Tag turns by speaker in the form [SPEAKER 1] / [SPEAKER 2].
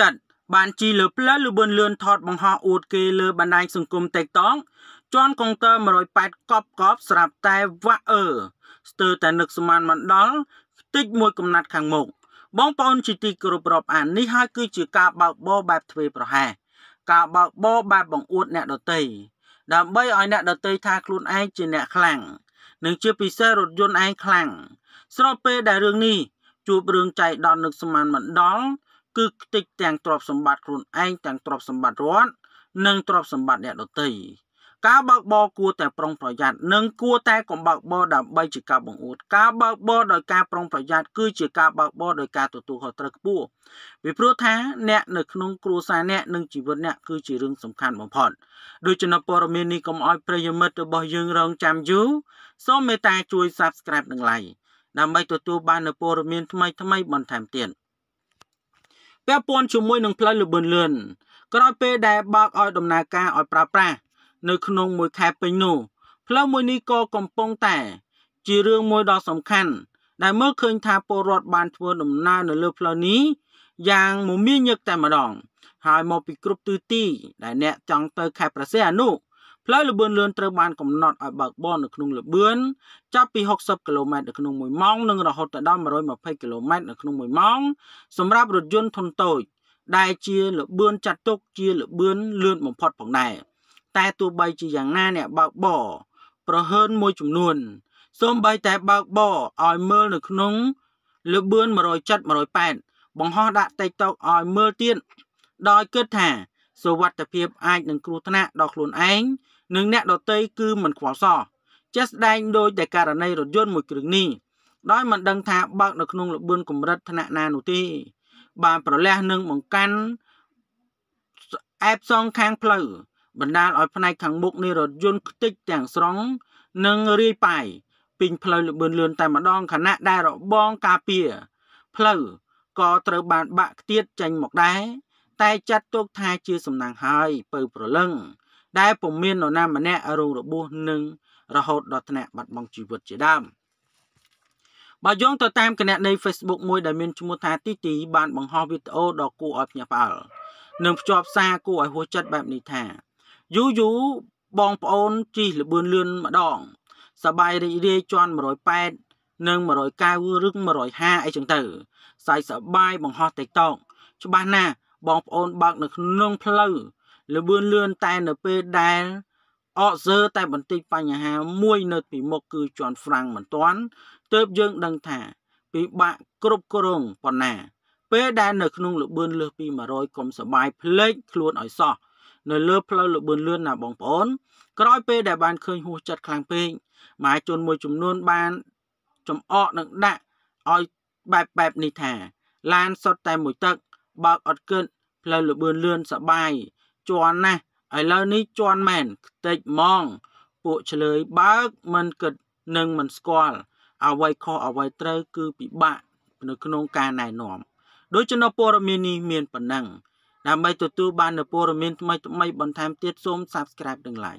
[SPEAKER 1] ចិត្តបានជីលើផ្លូវលបឿនលឿនថតបង្ហោះអួតគេលើបណ្ដាញសង្គម TikTok ជាន់កុងទ័រ108កប់កប់ស្រាប់តែវ៉ាក់អឺស្ទើរតែនឹកសមានមិនដល់ខ្ទេចមួយកំណាត់ខាងមុខបងប្អូនជាទីគោរពរាប់អាននេះហើយគឺជាការបើកបរបែបទ្វេប្រហែសការបើកបរបែបបង្អួតអ្នកដតីដើម្បីឲ្យអ្នកដតីថាខ្លួនឯងជាអ្នកខ្លាំងនិងជាពិសេសរថយន្តឯងខ្លាំងស្របពេលដែលរឿងនេះជួបរឿងចៃដន្យនឹកសមានមិនដល់គឺខ្ទេចទាំងទ្រព្យសម្បត្តិខ្លួនឯងទាំងទ្រព្យសម្បត្តិរដ្ឋនិងទ្រព្យសម្បត្តិអ្នកដទៃការបើកបរគួរតែប្រុងប្រយ័ត្ននិងគួរតែកុំបើកបរដើម្បីជាការបង្អួតការបើកបរដោយការប្រុងប្រយ័ត្នគឺជាការបើកបរដោយការទទួលខុសត្រូវខ្ពស់ពីព្រោះថាអ្នកនៅក្នុងគ្រួសារអ្នកនិងជីវិតអ្នកគឺជារឿងសំខាន់បំផុតដូច្នេះព័ត៌មាននេះកុំឲ្យប្រិយមិត្តរបស់យើងរងចាំយូរសូមមេត្តាជួយ Subscribe និង Like ដើម្បីទទួលបាននូវព័ត៌មានថ្មីៗបន្ថែមទៀត។ពាក់ព័ន្ធជាមួយនឹងផ្លូវលបឿនលឿនក្រោយពេលដែលបើកឲ្យដំណើរការឲ្យប្រើប្រាស់នៅក្នុងមួយខែពេញនោះផ្លូវមួយនេះក៏កំពុងតែជារឿងមួយដ៏សំខាន់ដែលមើលឃើញថាពលរដ្ឋបានធ្វើដំណើរនៅលើផ្លូវនេះយ៉ាងមមាញឹកតែម្ដង ហើយមកពីគ្រប់ទិសទី ដែលអ្នកចង់ទៅខេត្តប្រសេះអនុផ្លូវល្បឿនលឿនត្រូវបានកំណត់ឲ្យបើកបរនៅក្នុងល្បឿនចាប់ពី60គីឡូម៉ែត្រនៅក្នុង1ម៉ោងនិងរហូតដល់120គីឡូម៉ែត្រនៅក្នុង1ម៉ោងសម្រាប់រថយន្តធុនតូចដែលជាល្បឿនចាត់ទុកជាល្បឿនលឿនបំផុតផងដែរតែទោះបីជាយ៉ាងណាអ្នកបើកបរប្រហែលមួយចំនួន សូម្បីតែបើកបរឲ្យមើលនៅក្នុងល្បឿន170 180បង្ហោះដាក់ TikTok ឲ្យមើលទៀតដោយគិតថាសុវត្ថិភាពអាចនឹងគ្រោះថ្នាក់ដល់ខ្លួនឯងនិងអ្នកដទៃគឺមិនខ្វល់សោះជាក់ស្ដែងដោយតែករណីរថយន្តមួយគ្រឿងនេះដោយមិនដឹងថាបើកនៅក្នុងល្បឿនកម្រិតថ្នាក់ណានោះទេបានប្រលះនិងបង្កាន់អែបសងខាងផ្លូវបណ្ដាលឲ្យផ្នែកខាងមុខនៃរថយន្តខ្ទេចទាំងស្រុងនិងរាយប៉ាយពីងផ្លូវល្បឿនលឿនតែម្ដងខណៈដែលរបងការពារផ្លូវក៏ត្រូវបានបាក់ខ្ទៀតចេញមកដែរតែចាត់ទុកថាជា សំណាងហើយពៅប្រលឹង ដែលពុំមាននរណាម្នាក់រងរបួសនឹងរហូតដល់ថ្នាក់បាត់បង់ជីវិតជាដើមបើយោងទៅតាមគណនី Facebook មួយដែលមានឈ្មោះថាទីទី បានបង្ហោះវីដេអូដ៏គួរឲ្យភ្ញាក់ផ្អើលនិងភ្ជាប់សារគួរឲ្យហួចចិត្តបែបនេះថាយូយូបងប្អូនជីលបឿនលឿនម្ដងសបាយរីករាយជន់108និង190ឬ150អីចឹងទៅសាយសបាយបង្ហោះ TikTok ច្បាស់ណាស់បងប្អូនបើកនៅក្នុងផ្លូវលបឿនលឿនតែនៅពេលដែលអត់សើតែបន្តិចបញ្ហាមួយ នៅពីមុខគឺជន់ហ្វ្រាំងមិនទាន់ទើបយើងដឹងថាពិបាកគ្រប់គ្រងប៉ុណ្ណា ពេលដែលនៅក្នុងលបឿនលើសពី100កុំសបាយភ្លេចខ្លួនឲ្យសោះនៅលើផ្លូវលបឿនលឿនណាបងប្អូន ក្រោយពេលដែលបានឃើញហួសចិត្តខ្លាំងពេកមហាជនមួយចំនួនបានចំអកនឹងដាក់ឲ្យបែបបែបនេះថាឡាន សុទ្ធតែមួយទឹកបើកអត់គិតផ្លូវលបឿនលឿនសបាយជន់ណាស់ឥឡូវនេះជន់មែនខ្ទេចហ្មងពួកឆ្លើយបើកមិនគិតនឹងមិនស្គាល់អ្វីខុសអ្វីត្រូវគឺពិបាក នៅក្នុងការណែនាំដូច្នេះព័ត៌មាននេះមានប៉ុណ្ណឹងដើម្បីទទួលបាននូវព័ត៌មានថ្មីៗបន្ថែមទៀតសូម Subscribe ទាំងឡាយ